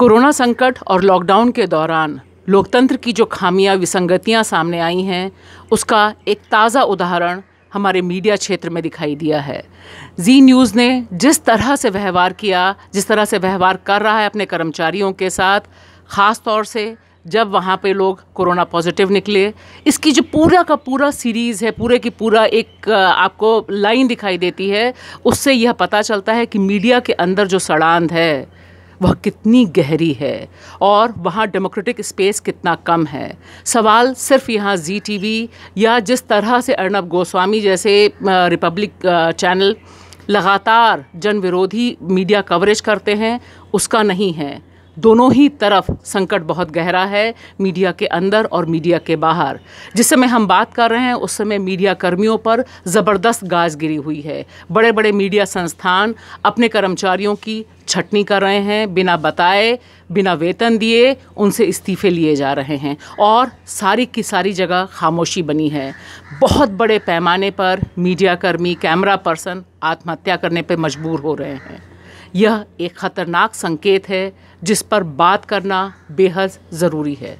corona संकट और lockdown के दौरान लोकतंत्र की जो खामियां विसंगतियां सामने आई हैं उसका एक ताज़ा उदाहरण हमारे मीडिया क्षेत्र में दिखाई दिया है जी न्यूज़ ने जिस तरह से व्यवहार किया जिस तरह से व्यवहार कर रहा है अपने कर्मचारियों के साथ ख़ास तौर से जब वहाँ पे लोग कोरोना पॉजिटिव निकले इसकी जो पूरा का पूरा सीरीज़ है पूरे की पूरा एक आपको लाइन दिखाई देती है उससे यह पता चलता है कि मीडिया के अंदर जो सड़ांध है वह कितनी गहरी है और वहाँ डेमोक्रेटिक स्पेस कितना कम है सवाल सिर्फ यहाँ जी टी या जिस तरह से अर्नब गोस्वामी जैसे रिपब्लिक चैनल लगातार जन विरोधी मीडिया कवरेज करते हैं उसका नहीं है दोनों ही तरफ संकट बहुत गहरा है मीडिया के अंदर और मीडिया के बाहर जिस समय हम बात कर रहे हैं उस समय मीडिया कर्मियों पर ज़बरदस्त गाज गिरी हुई है बड़े बड़े मीडिया संस्थान अपने कर्मचारियों की छटनी कर रहे हैं बिना बताए बिना वेतन दिए उनसे इस्तीफे लिए जा रहे हैं और सारी की सारी जगह खामोशी बनी है बहुत बड़े पैमाने पर मीडियाकर्मी कैमरा पर्सन आत्महत्या करने पर मजबूर हो रहे हैं यह एक खतरनाक संकेत है जिस पर बात करना बेहद ज़रूरी है